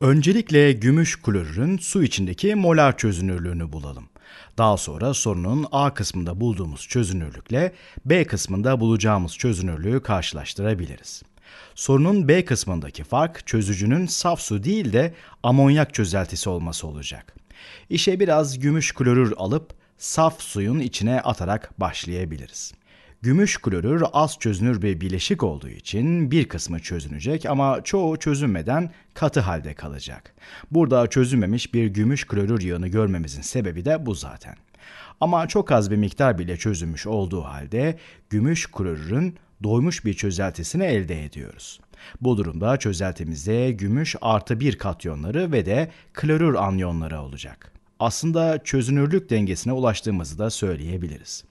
Öncelikle gümüş klorürün su içindeki molar çözünürlüğünü bulalım. Daha sonra sorunun A kısmında bulduğumuz çözünürlükle B kısmında bulacağımız çözünürlüğü karşılaştırabiliriz. Sorunun B kısmındaki fark çözücünün saf su değil de amonyak çözeltisi olması olacak. İşe biraz gümüş klorür alıp saf suyun içine atarak başlayabiliriz. Gümüş klorür az çözünür bir bileşik olduğu için bir kısmı çözünecek ama çoğu çözünmeden katı halde kalacak. Burada çözünmemiş bir gümüş klorür yağını görmemizin sebebi de bu zaten. Ama çok az bir miktar bile çözünmüş olduğu halde gümüş klorürün doymuş bir çözeltisini elde ediyoruz. Bu durumda çözeltimizde gümüş artı bir katyonları ve de klorür anyonları olacak. Aslında çözünürlük dengesine ulaştığımızı da söyleyebiliriz.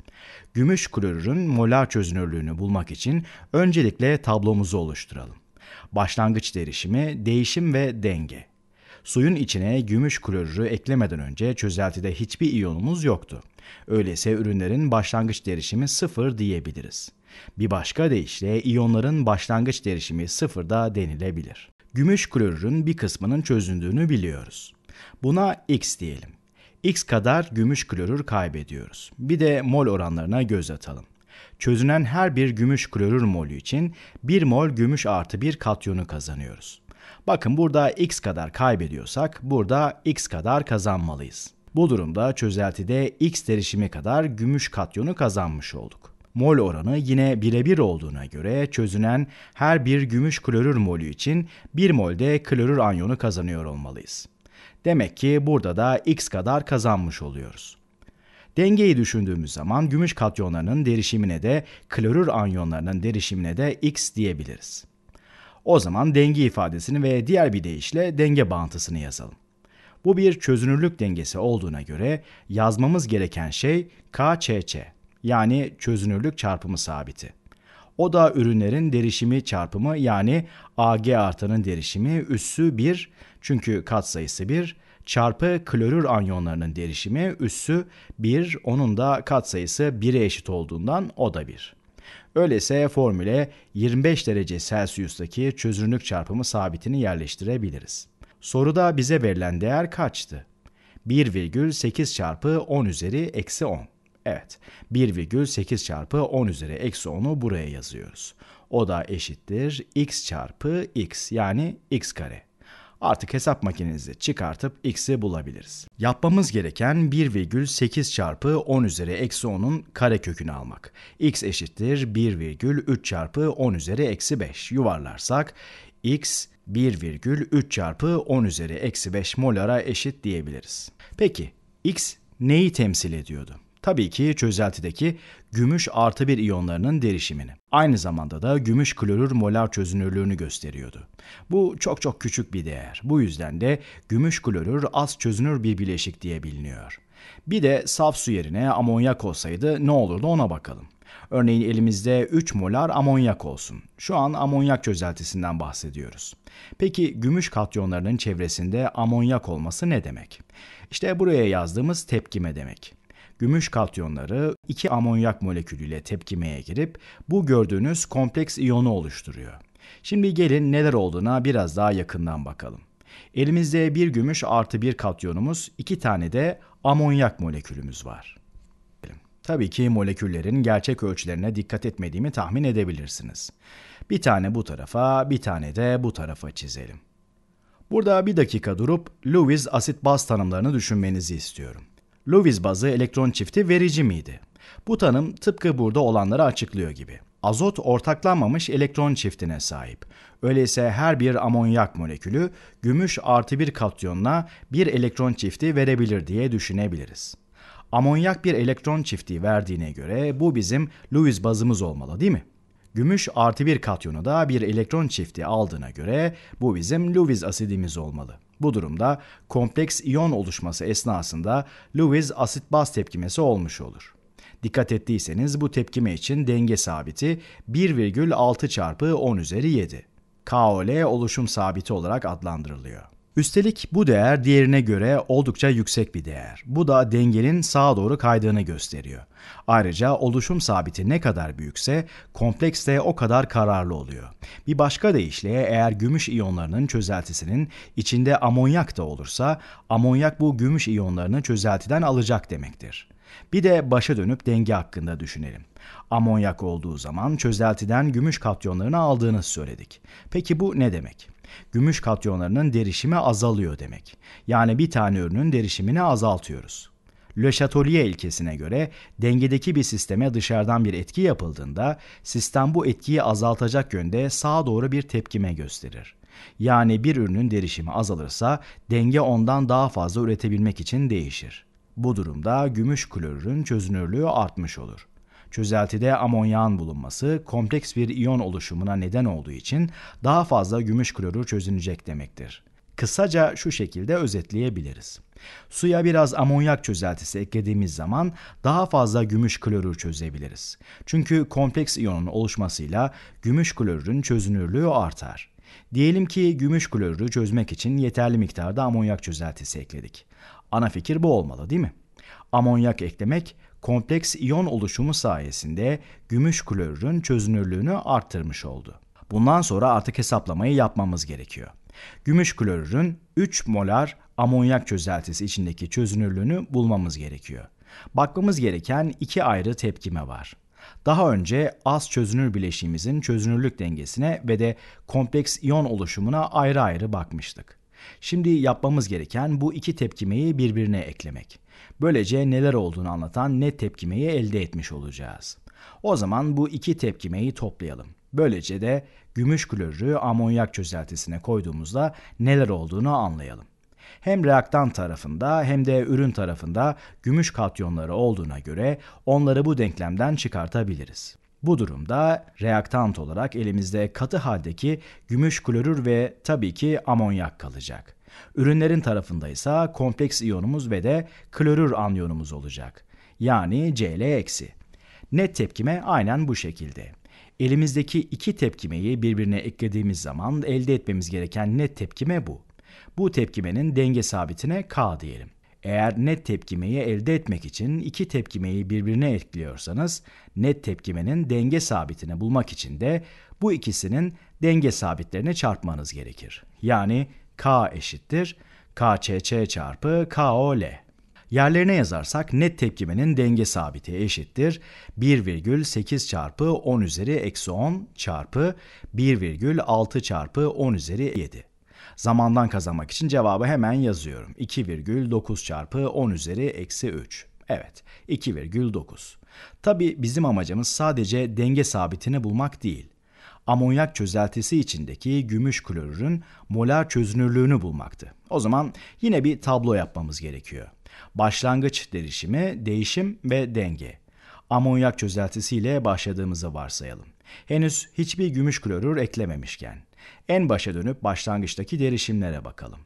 Gümüş klorürün molar çözünürlüğünü bulmak için öncelikle tablomuzu oluşturalım. Başlangıç derişimi, değişim ve denge. Suyun içine gümüş klorürü eklemeden önce çözeltide hiçbir iyonumuz yoktu. Öyleyse ürünlerin başlangıç derişimi sıfır diyebiliriz. Bir başka deyişle iyonların başlangıç derişimi sıfır da denilebilir. Gümüş klorürün bir kısmının çözündüğünü biliyoruz. Buna X diyelim. X kadar gümüş klorür kaybediyoruz. Bir de mol oranlarına göz atalım. Çözünen her bir gümüş klorür molü için 1 mol gümüş artı 1 katyonu kazanıyoruz. Bakın burada x kadar kaybediyorsak burada x kadar kazanmalıyız. Bu durumda çözeltide x derişimi kadar gümüş katyonu kazanmış olduk. Mol oranı yine birebir olduğuna göre çözünen her bir gümüş klorür molü için 1 molde klorür anyonu kazanıyor olmalıyız. Demek ki burada da x kadar kazanmış oluyoruz. Dengeyi düşündüğümüz zaman gümüş katyonlarının derişimine de klorür anyonlarının derişimine de x diyebiliriz. O zaman denge ifadesini ve diğer bir deyişle denge bağıntısını yazalım. Bu bir çözünürlük dengesi olduğuna göre yazmamız gereken şey KÇÇ yani çözünürlük çarpımı sabiti. O da ürünlerin derişimi çarpımı yani Ag artanın derişimi üssü 1 çünkü katsayısı 1 çarpı klorür anyonlarının derişimi üssü 1 onun da katsayısı 1'e eşit olduğundan o da 1. Öyleyse formüle 25 derece Celsius'taki çözünürlük çarpımı sabitini yerleştirebiliriz. Soruda bize verilen değer kaçtı? 1,8 çarpı 10 üzeri eksi 10. Evet 1,8 çarpı 10 üzeri eksi 10'u buraya yazıyoruz. O da eşittir x çarpı x yani x kare. Artık hesap makinenizi çıkartıp x'i bulabiliriz. Yapmamız gereken 1,8 çarpı 10 üzeri eksi 10'un kare kökünü almak. x eşittir 1,3 çarpı 10 üzeri eksi 5 yuvarlarsak x 1,3 çarpı 10 üzeri eksi 5 molara eşit diyebiliriz. Peki x neyi temsil ediyordu? Tabii ki çözeltideki gümüş artı bir iyonlarının derişimini. Aynı zamanda da gümüş klorür molar çözünürlüğünü gösteriyordu. Bu çok çok küçük bir değer. Bu yüzden de gümüş klorür az çözünür bir bileşik diye biliniyor. Bir de saf su yerine amonyak olsaydı ne olurdu ona bakalım. Örneğin elimizde 3 molar amonyak olsun. Şu an amonyak çözeltisinden bahsediyoruz. Peki gümüş katyonlarının çevresinde amonyak olması ne demek? İşte buraya yazdığımız tepkime demek gümüş katyonları iki amonyak molekülüyle tepkimeye girip bu gördüğünüz kompleks iyonu oluşturuyor. Şimdi gelin neler olduğuna biraz daha yakından bakalım. Elimizde bir gümüş artı bir katyonumuz, iki tane de amonyak molekülümüz var. Tabii ki moleküllerin gerçek ölçülerine dikkat etmediğimi tahmin edebilirsiniz. Bir tane bu tarafa, bir tane de bu tarafa çizelim. Burada bir dakika durup Lewis asit baz tanımlarını düşünmenizi istiyorum. Lewis bazı elektron çifti verici miydi? Bu tanım tıpkı burada olanları açıklıyor gibi. Azot ortaklanmamış elektron çiftine sahip. Öyleyse her bir amonyak molekülü gümüş artı bir katyonla bir elektron çifti verebilir diye düşünebiliriz. Amonyak bir elektron çifti verdiğine göre bu bizim Lewis bazımız olmalı değil mi? Gümüş artı bir katyonu da bir elektron çifti aldığına göre bu bizim Lewis asidimiz olmalı. Bu durumda kompleks iyon oluşması esnasında Lewis asit baz tepkimesi olmuş olur. Dikkat ettiyseniz bu tepkime için denge sabiti 1,6 çarpı 10 üzeri 7. KOL oluşum sabiti olarak adlandırılıyor. Üstelik bu değer diğerine göre oldukça yüksek bir değer. Bu da dengenin sağa doğru kaydığını gösteriyor. Ayrıca oluşum sabiti ne kadar büyükse kompleks de o kadar kararlı oluyor. Bir başka deyişle eğer gümüş iyonlarının çözeltisinin içinde amonyak da olursa amonyak bu gümüş iyonlarını çözeltiden alacak demektir. Bir de başa dönüp denge hakkında düşünelim. Amonyak olduğu zaman çözeltiden gümüş katyonlarını aldığını söyledik. Peki bu ne demek? Gümüş katyonlarının derişimi azalıyor demek. Yani bir tane ürünün derişimini azaltıyoruz. Le Chatelier ilkesine göre dengedeki bir sisteme dışarıdan bir etki yapıldığında sistem bu etkiyi azaltacak yönde sağa doğru bir tepkime gösterir. Yani bir ürünün derişimi azalırsa denge ondan daha fazla üretebilmek için değişir. Bu durumda gümüş klorürün çözünürlüğü artmış olur. Çözeltide amonyağın bulunması kompleks bir iyon oluşumuna neden olduğu için daha fazla gümüş klorür çözünecek demektir. Kısaca şu şekilde özetleyebiliriz. Suya biraz amonyak çözeltisi eklediğimiz zaman daha fazla gümüş klorür çözebiliriz. Çünkü kompleks iyonun oluşmasıyla gümüş klorürün çözünürlüğü artar. Diyelim ki gümüş klorürü çözmek için yeterli miktarda amonyak çözeltisi ekledik. Ana fikir bu olmalı değil mi? Amonyak eklemek kompleks iyon oluşumu sayesinde gümüş klorürün çözünürlüğünü arttırmış oldu. Bundan sonra artık hesaplamayı yapmamız gerekiyor. Gümüş klorürün 3 molar amonyak çözeltisi içindeki çözünürlüğünü bulmamız gerekiyor. Bakmamız gereken iki ayrı tepkime var. Daha önce az çözünür bileşiğimizin çözünürlük dengesine ve de kompleks iyon oluşumuna ayrı ayrı bakmıştık. Şimdi yapmamız gereken bu iki tepkimeyi birbirine eklemek. Böylece neler olduğunu anlatan net tepkimeyi elde etmiş olacağız. O zaman bu iki tepkimeyi toplayalım. Böylece de gümüş klorürü amonyak çözeltisine koyduğumuzda neler olduğunu anlayalım. Hem reaktan tarafında hem de ürün tarafında gümüş katyonları olduğuna göre onları bu denklemden çıkartabiliriz. Bu durumda reaktant olarak elimizde katı haldeki gümüş klorür ve tabii ki amonyak kalacak. Ürünlerin tarafında ise kompleks iyonumuz ve de klorür anyonumuz olacak. Yani Cl Net tepkime aynen bu şekilde. Elimizdeki iki tepkimeyi birbirine eklediğimiz zaman elde etmemiz gereken net tepkime bu. Bu tepkimenin denge sabitine K diyelim. Eğer net tepkimeyi elde etmek için iki tepkimeyi birbirine ekliyorsanız net tepkimenin denge sabitini bulmak için de bu ikisinin denge sabitlerini çarpmanız gerekir. Yani K eşittir KcC çarpı KOL. Yerlerine yazarsak net tepkimenin denge sabiti eşittir 1,8 çarpı 10 üzeri eksi 10 çarpı 1,6 çarpı 10 üzeri 7. Zamandan kazanmak için cevabı hemen yazıyorum. 2,9 çarpı 10 üzeri eksi 3. Evet 2,9. Tabi bizim amacımız sadece denge sabitini bulmak değil. Amonyak çözeltisi içindeki gümüş klorürün molar çözünürlüğünü bulmaktı. O zaman yine bir tablo yapmamız gerekiyor. Başlangıç derişimi, değişim ve denge. Amonyak çözeltisiyle başladığımızı varsayalım. Henüz hiçbir gümüş klorür eklememişken. En başa dönüp başlangıçtaki derişimlere bakalım.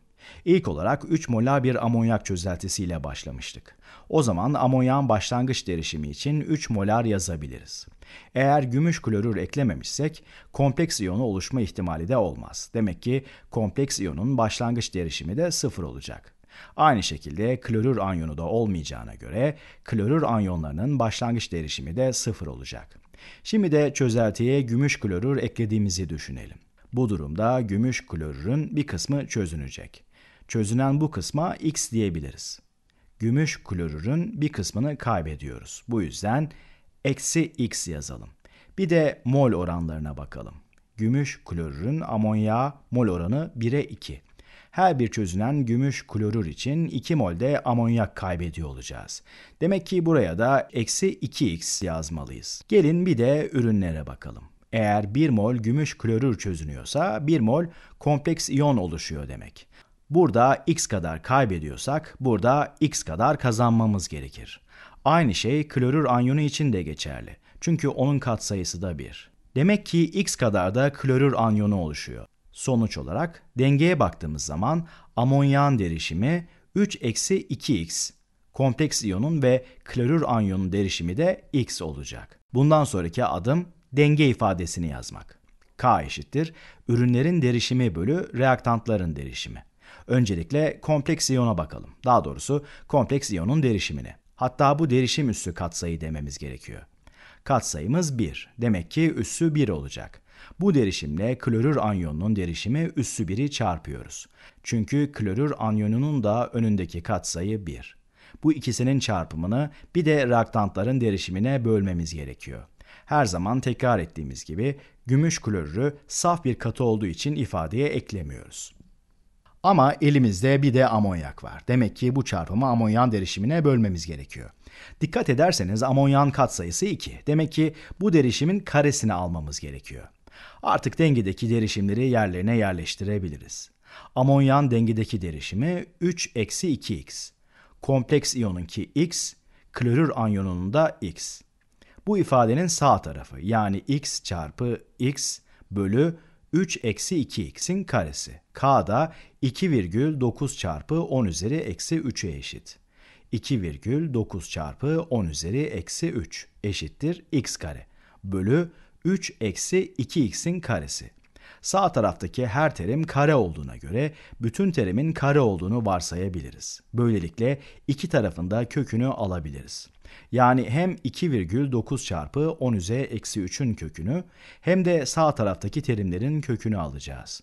İlk olarak 3 molar bir amonyak çözeltisiyle başlamıştık. O zaman amonyağın başlangıç derişimi için 3 molar yazabiliriz. Eğer gümüş klorür eklememişsek kompleks iyonu oluşma ihtimali de olmaz. Demek ki kompleks iyonun başlangıç derişimi de sıfır olacak. Aynı şekilde klorür anyonu da olmayacağına göre klorür anyonlarının başlangıç derişimi de sıfır olacak. Şimdi de çözeltiye gümüş klorür eklediğimizi düşünelim. Bu durumda gümüş klorürün bir kısmı çözünecek. Çözünen bu kısma X diyebiliriz. Gümüş klorürün bir kısmını kaybediyoruz. Bu yüzden eksi X yazalım. Bir de mol oranlarına bakalım. Gümüş klorürün amonya mol oranı 1'e 2. Her bir çözünen gümüş klorür için 2 molde amonyak kaybediyor olacağız. Demek ki buraya da eksi 2x yazmalıyız. Gelin bir de ürünlere bakalım. Eğer 1 mol gümüş klorür çözünüyorsa 1 mol kompleks iyon oluşuyor demek. Burada x kadar kaybediyorsak burada x kadar kazanmamız gerekir. Aynı şey klorür anyonu için de geçerli. Çünkü onun katsayısı da 1. Demek ki x kadar da klorür anyonu oluşuyor. Sonuç olarak dengeye baktığımız zaman amonyan derişimi 3-2x, kompleks iyonun ve klorür anyonun derişimi de x olacak. Bundan sonraki adım denge ifadesini yazmak. K eşittir ürünlerin derişimi bölü reaktantların derişimi. Öncelikle kompleks iyona bakalım. Daha doğrusu kompleks iyonun derişimini. Hatta bu derişim üssü katsayı dememiz gerekiyor. Katsayımız 1. Demek ki üssü 1 olacak. Bu derişimle klorür anyonunun derişimi üssü 1'i çarpıyoruz. Çünkü klorür anyonunun da önündeki katsayı 1. Bu ikisinin çarpımını bir de reaktantların derişimine bölmemiz gerekiyor. Her zaman tekrar ettiğimiz gibi gümüş klorürü saf bir katı olduğu için ifadeye eklemiyoruz. Ama elimizde bir de amonyak var. Demek ki bu çarpımı amonyan derişimine bölmemiz gerekiyor. Dikkat ederseniz amonyan katsayısı 2. Demek ki bu derişimin karesini almamız gerekiyor. Artık dengedeki derişimleri yerlerine yerleştirebiliriz. Amonyan dengedeki derişimi 3 eksi 2x. Kompleks iyonunki x, klorür anyonunun da x. Bu ifadenin sağ tarafı yani x çarpı x bölü 3 eksi 2x'in karesi. K da 2,9 çarpı 10 üzeri eksi 3'e eşit. 2,9 çarpı 10 üzeri eksi 3 eşittir x kare bölü 3 eksi 2x'in karesi. Sağ taraftaki her terim kare olduğuna göre bütün terimin kare olduğunu varsayabiliriz. Böylelikle iki tarafında kökünü alabiliriz. Yani hem 2,9 çarpı 10 üzeri eksi 3'ün kökünü hem de sağ taraftaki terimlerin kökünü alacağız.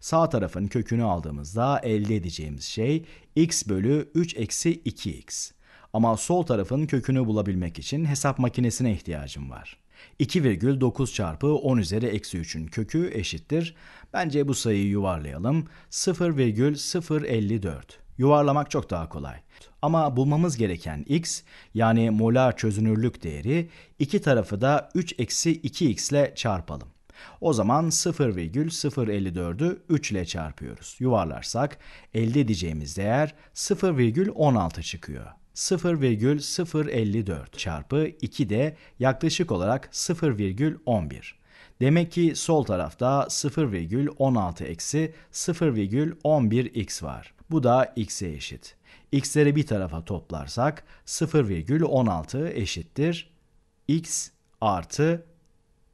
Sağ tarafın kökünü aldığımızda elde edeceğimiz şey x bölü 3 eksi 2x. Ama sol tarafın kökünü bulabilmek için hesap makinesine ihtiyacım var. 2,9 çarpı 10 üzeri eksi 3'ün kökü eşittir. Bence bu sayıyı yuvarlayalım. 0,054 yuvarlamak çok daha kolay. Ama bulmamız gereken x yani molar çözünürlük değeri iki tarafı da 3 eksi 2x ile çarpalım. O zaman 0,054'ü 3 ile çarpıyoruz. Yuvarlarsak elde edeceğimiz değer 0,16 çıkıyor. 0,054 çarpı 2 de yaklaşık olarak 0,11. Demek ki sol tarafta 0,16 eksi 0,11x var. Bu da x'e eşit. x'leri bir tarafa toplarsak 0,16 eşittir x artı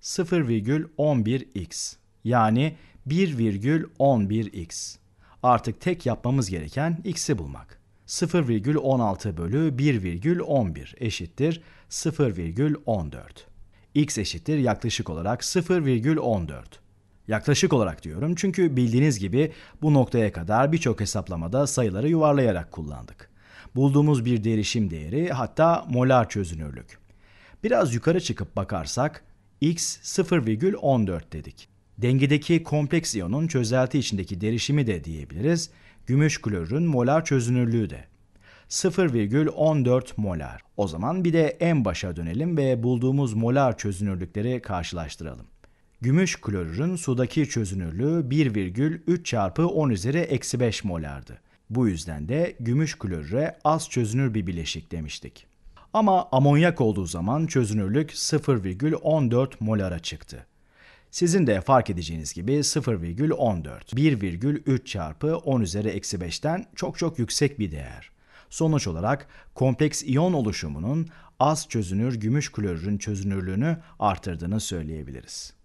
0,11x. Yani 1,11x. Artık tek yapmamız gereken x'i bulmak. 0,16 bölü 1,11 eşittir 0,14. x eşittir yaklaşık olarak 0,14. Yaklaşık olarak diyorum çünkü bildiğiniz gibi bu noktaya kadar birçok hesaplamada sayıları yuvarlayarak kullandık. Bulduğumuz bir derişim değeri hatta molar çözünürlük. Biraz yukarı çıkıp bakarsak x 0,14 dedik. Dengedeki kompleks iyonun çözelti içindeki derişimi de diyebiliriz, gümüş klorürün molar çözünürlüğü de. 0,14 molar. O zaman bir de en başa dönelim ve bulduğumuz molar çözünürlükleri karşılaştıralım. Gümüş klorürün sudaki çözünürlüğü 1,3 çarpı 10 üzeri eksi 5 molardı. Bu yüzden de gümüş klorüre az çözünür bir bileşik demiştik. Ama amonyak olduğu zaman çözünürlük 0,14 molara çıktı. Sizin de fark edeceğiniz gibi 0,14, 1,3 çarpı 10 üzeri eksi 5'ten çok çok yüksek bir değer. Sonuç olarak kompleks iyon oluşumunun az çözünür gümüş klorürün çözünürlüğünü artırdığını söyleyebiliriz.